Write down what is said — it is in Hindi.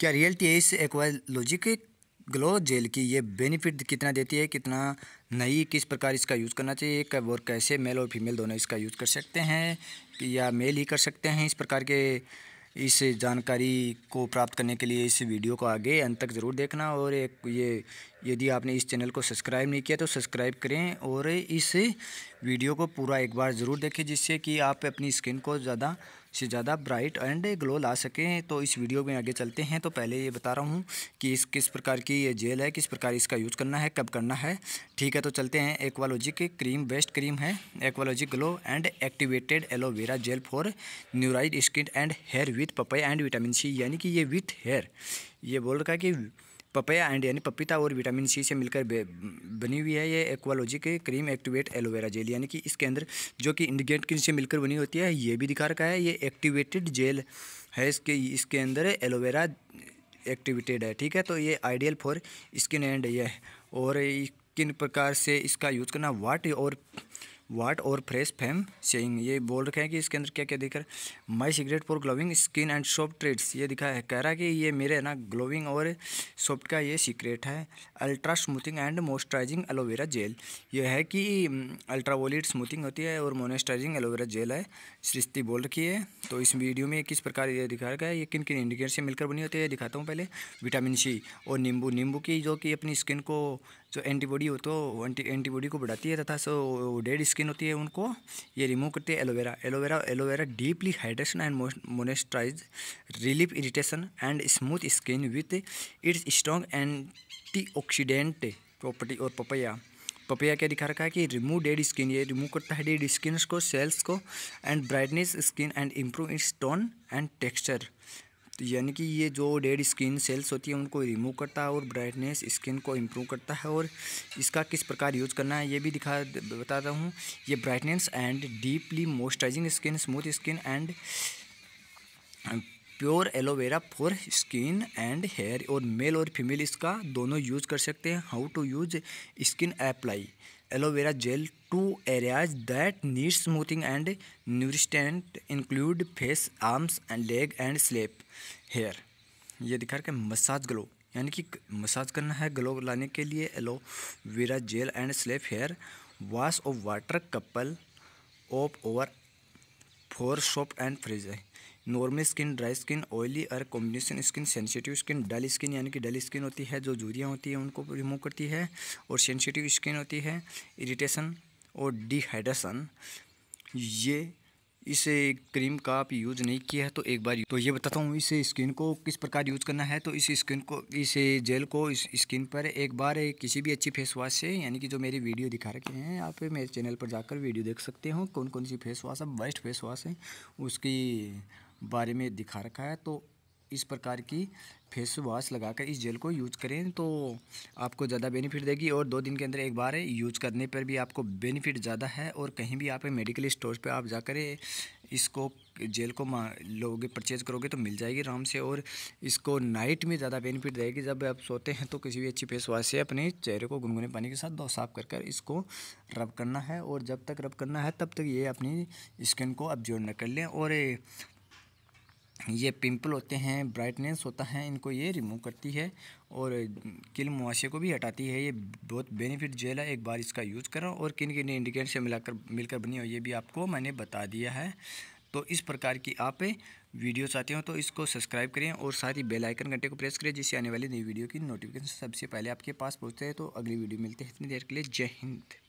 क्या रियल इस एस एक्वालॉजिक ग्लो जेल की ये बेनिफिट कितना देती है कितना नई किस प्रकार इसका यूज़ करना चाहिए कब और कैसे मेल और फीमेल दोनों इसका यूज़ कर सकते हैं या मेल ही कर सकते हैं इस प्रकार के इस जानकारी को प्राप्त करने के लिए इस वीडियो को आगे अंत तक ज़रूर देखना और एक ये यदि आपने इस चैनल को सब्सक्राइब नहीं किया तो सब्सक्राइब करें और इस वीडियो को पूरा एक बार ज़रूर देखें जिससे कि आप अपनी स्किन को ज़्यादा से ज़्यादा ब्राइट एंड ग्लो ला सकें तो इस वीडियो में आगे चलते हैं तो पहले ये बता रहा हूँ कि इस किस प्रकार की ये जेल है किस प्रकार इसका यूज़ करना है कब करना है ठीक है तो चलते हैं एक्वालोजिक क्रीम बेस्ट क्रीम है Aqualogica glow and activated aloe vera gel for nourished skin and hair with papaya and vitamin C यानी कि ये विथ हेयर ये बोल रखा है कि पपया एंड यानी पपीता और विटामिन सी से मिलकर बनी हुई है ये के क्रीम एक्टिवेट एलोवेरा जेल यानी कि इसके अंदर जो कि इंडिगेट क्रीम से मिलकर बनी होती है ये भी दिखा रखा है ये एक्टिवेटेड जेल है इसके इसके अंदर एलोवेरा एक्टिवेटेड है ठीक है तो ये आइडियल फॉर स्किन एंड ये और किन प्रकार से इसका यूज़ करना वाट और वाट और फ्रेश फेम सेइंग ये बोल रखे हैं कि इसके अंदर क्या क्या दिख रहा है my secret for glowing skin and soft tresses ये दिखा है कह रहा है कि ये मेरे ना ग्लोविंग और सॉफ्ट का ये सीक्रेट है ultra smoothing and moisturising aloe vera gel ये है कि अल्ट्रा वोलिड स्मूथिंग होती है और मॉइस्चराइजिंग एलोवेरा जेल है सृष्टि बोल रखी है तो इस वीडियो में किस प्रकार ये दिखा रखा है ये किन किन इंडिकेट से मिलकर बनी होती है दिखाता हूँ पहले विटामिन सी और नींबू नींबू की जो कि अपनी स्किन को जो एंटीबॉडी हो तो एंटी एंटीबॉडी को बढ़ाती है तथा सो डेड स्किन होती है उनको ये रिमूव करती है aloe vera aloe vera aloe vera deeply hydration and moisturise relief irritation and smooth skin with its strong antioxidant property और पपैया पपैया क्या दिखा रखा है कि रिमूव डेड स्किन ये रिमूव करता है डेड स्किन को सेल्स को and brightness skin and improve its tone and texture तो यानी कि ये जो डेड स्किन सेल्स होती है उनको रिमूव करता है और ब्राइटनेस स्किन को इम्प्रूव करता है और इसका किस प्रकार यूज़ करना है ये भी दिखा बताता हूँ ये brightness and deeply moisturising skin smooth skin and pure aloe vera for skin and hair और मेल और फीमेल इसका दोनों यूज कर सकते हैं how to use skin apply aloe vera gel to areas that need smoothing and nourishment include face arms and leg and scalp hair ये दिखा रखा मसाज ग्लो यानी कि मसाज करना है ग्लो लाने के लिए aloe vera gel and scalp hair wash off water couple of over four soft and frizz है normal skin dry skin oily और combination skin sensitive skin dull skin यानी कि डल स्किन होती है जो जूरियाँ होती है उनको रिमूव करती है और सेंसिटिव स्किन होती है इरीटेशन और डिहाइड्रेशन ये इस क्रीम का आप यूज़ नहीं किया है तो एक बार तो ये बताता हूँ इस स्किन को किस प्रकार यूज़ करना है तो इस स्किन को इस जेल को इस स्किन पर एक बार किसी भी अच्छी फेस वाश से यानी कि जो मेरी वीडियो दिखा रखे हैं आप मेरे चैनल पर जाकर वीडियो देख सकते हो कौन कौन सी फेस वाश है बेस्ट फेस वाश है उसकी बारे में दिखा रखा है तो इस प्रकार की फेस वॉश लगाकर इस जेल को यूज करें तो आपको ज़्यादा बेनिफिट देगी और दो दिन के अंदर एक बार यूज करने पर भी आपको बेनिफिट ज़्यादा है और कहीं भी आप मेडिकल स्टोर पे आप जाकर इसको जेल को लोगे परचेज़ करोगे तो मिल जाएगी आराम से और इसको नाइट में ज़्यादा बेनिफिट देगी जब आप सोते हैं तो किसी भी अच्छी फेस वॉश से अपने चेहरे को गुनगुने पानी के साथ दो साफ कर कर इसको रब करना है और जब तक रब करना है तब तक ये अपनी स्किन को ऑब्जर्व न कर लें और ये पिंपल होते हैं ब्राइटनेस होता है इनको ये रिमूव करती है और किल मुआशे को भी हटाती है ये बहुत बेनिफिट जेल है एक बार इसका यूज़ करो और किन किन इंडिकेट से मिलाकर मिलकर बनी हो ये भी आपको मैंने बता दिया है तो इस प्रकार की आप वीडियो चाहते हो तो इसको सब्सक्राइब करें और साथ ही बेल आइकन घंटे को प्रेस करें जिससे आने वाली नई वीडियो की नोटिफिकेशन सबसे पहले आपके पास पहुँचते हैं तो अगली वीडियो मिलते हैं इतनी देर के लिए जय हिंद